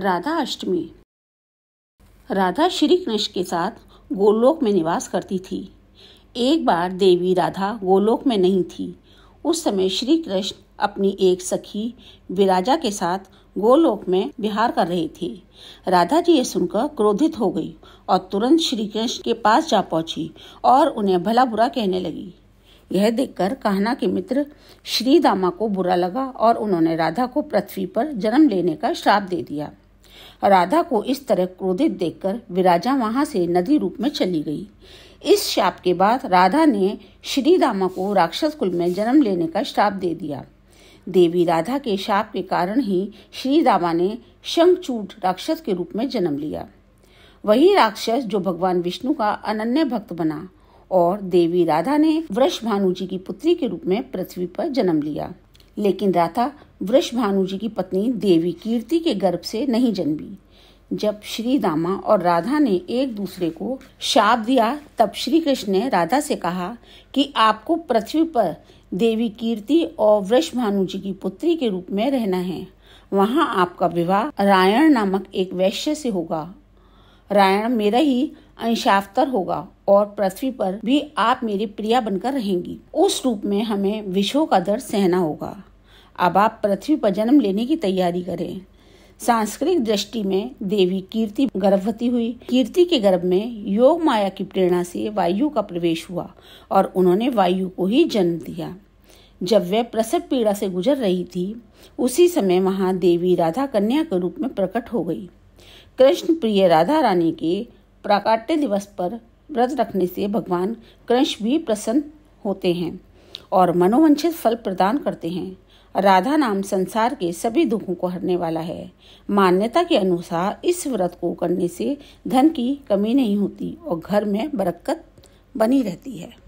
राधा अष्टमी राधा श्री कृष्ण के साथ गोलोक में निवास करती थी एक बार देवी राधा गोलोक में नहीं थी उस समय श्री कृष्ण अपनी एक सखी विराजा के साथ गोलोक में विहार कर रहे थे राधा जी ये सुनकर क्रोधित हो गई और तुरंत श्री कृष्ण के पास जा पहुंची और उन्हें भला बुरा कहने लगी यह देखकर कहना के मित्र श्री दामा को बुरा लगा और उन्होंने राधा को पृथ्वी पर जन्म लेने का श्राप दे दिया राधा को इस तरह क्रोधित देखकर विराजा वहां से नदी रूप में चली गई इस शाप के बाद राधा ने श्री दामा को राक्षस कुल में जन्म लेने का श्राप दे दिया देवी राधा के शाप के कारण ही श्री दामा ने शंखचूट राक्षस के रूप में जन्म लिया वही राक्षस जो भगवान विष्णु का अनन्य भक्त बना और देवी राधा ने वृष भानु जी की पुत्री के रूप में पृथ्वी पर जन्म लिया लेकिन राधा भानु जी की पत्नी देवी कीर्ति के गर्भ से नहीं जन्मी जब श्री दामा और राधा ने एक दूसरे को शाप दिया तब श्री कृष्ण ने राधा से कहा कि आपको पृथ्वी पर देवी कीर्ति और भानु जी की पुत्री के रूप में रहना है वहाँ आपका विवाह रायण नामक एक वैश्य से होगा रायण मेरा ही अंशावतर होगा और पृथ्वी पर भी आप मेरी प्रिया बनकर रहेंगी उस रूप में हमें विषो का दर्द सहना होगा अब आप पृथ्वी पर जन्म लेने की तैयारी करें सांस्कृतिक दृष्टि में देवी कीर्ति गर्भवती हुई कीर्ति के गर्भ में योग माया की प्रेरणा से वायु का प्रवेश हुआ और उन्होंने वायु को ही जन्म दिया जब वह प्रसव पीड़ा से गुजर रही थी उसी समय वहां देवी राधा कन्या के रूप में प्रकट हो गई कृष्ण प्रिय राधा रानी के प्राकाट्य दिवस पर व्रत रखने से भगवान कृष्ण भी प्रसन्न होते हैं और मनोवंचित फल प्रदान करते हैं राधा नाम संसार के सभी दुखों को हरने वाला है मान्यता के अनुसार इस व्रत को करने से धन की कमी नहीं होती और घर में बरकत बनी रहती है